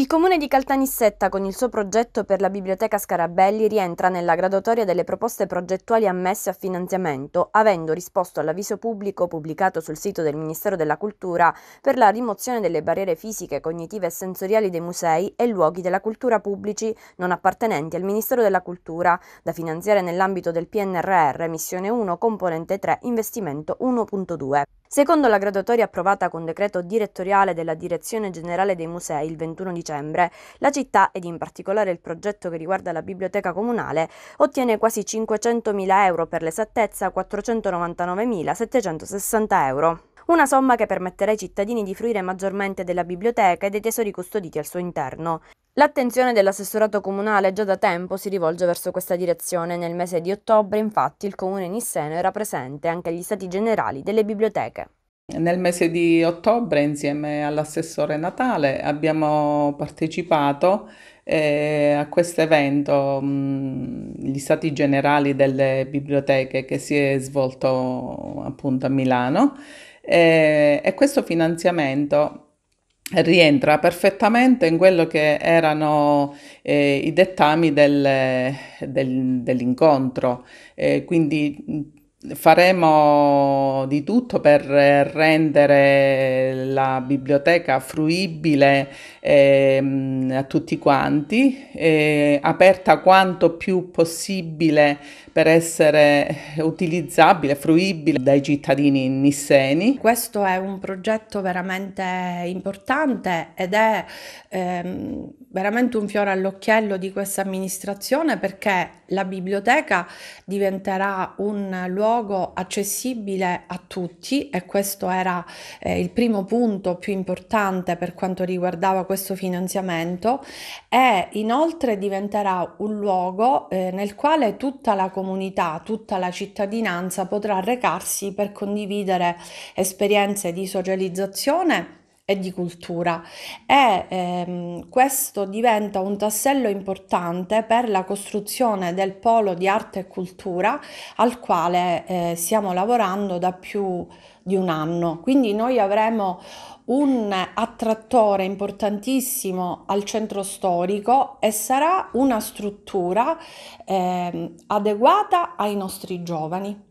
Il comune di Caltanissetta con il suo progetto per la biblioteca Scarabelli rientra nella graduatoria delle proposte progettuali ammesse a finanziamento, avendo risposto all'avviso pubblico pubblicato sul sito del Ministero della Cultura per la rimozione delle barriere fisiche, cognitive e sensoriali dei musei e luoghi della cultura pubblici non appartenenti al Ministero della Cultura, da finanziare nell'ambito del PNRR Missione 1 Componente 3 Investimento 1.2. Secondo la graduatoria approvata con decreto direttoriale della Direzione Generale dei Musei il 21 dicembre, la città, ed in particolare il progetto che riguarda la biblioteca comunale, ottiene quasi 500.000 euro, per l'esattezza 499.760 euro. Una somma che permetterà ai cittadini di fruire maggiormente della biblioteca e dei tesori custoditi al suo interno. L'attenzione dell'assessorato comunale già da tempo si rivolge verso questa direzione. Nel mese di ottobre, infatti, il comune Nisseno era presente anche agli stati generali delle biblioteche. Nel mese di ottobre, insieme all'assessore Natale, abbiamo partecipato eh, a questo evento, gli Stati Generali delle Biblioteche, che si è svolto appunto a Milano. Eh, e questo finanziamento rientra perfettamente in quello che erano eh, i dettami del, del, dell'incontro. Eh, quindi faremo di tutto per eh, rendere la biblioteca fruibile eh, a tutti quanti, eh, aperta quanto più possibile per essere utilizzabile, fruibile dai cittadini nisseni. Questo è un progetto veramente importante ed è ehm, veramente un fiore all'occhiello di questa amministrazione perché la biblioteca diventerà un luogo luogo accessibile a tutti e questo era eh, il primo punto più importante per quanto riguardava questo finanziamento e inoltre diventerà un luogo eh, nel quale tutta la comunità, tutta la cittadinanza potrà recarsi per condividere esperienze di socializzazione e di cultura e ehm, questo diventa un tassello importante per la costruzione del polo di arte e cultura al quale eh, stiamo lavorando da più di un anno. Quindi noi avremo un attrattore importantissimo al centro storico e sarà una struttura eh, adeguata ai nostri giovani.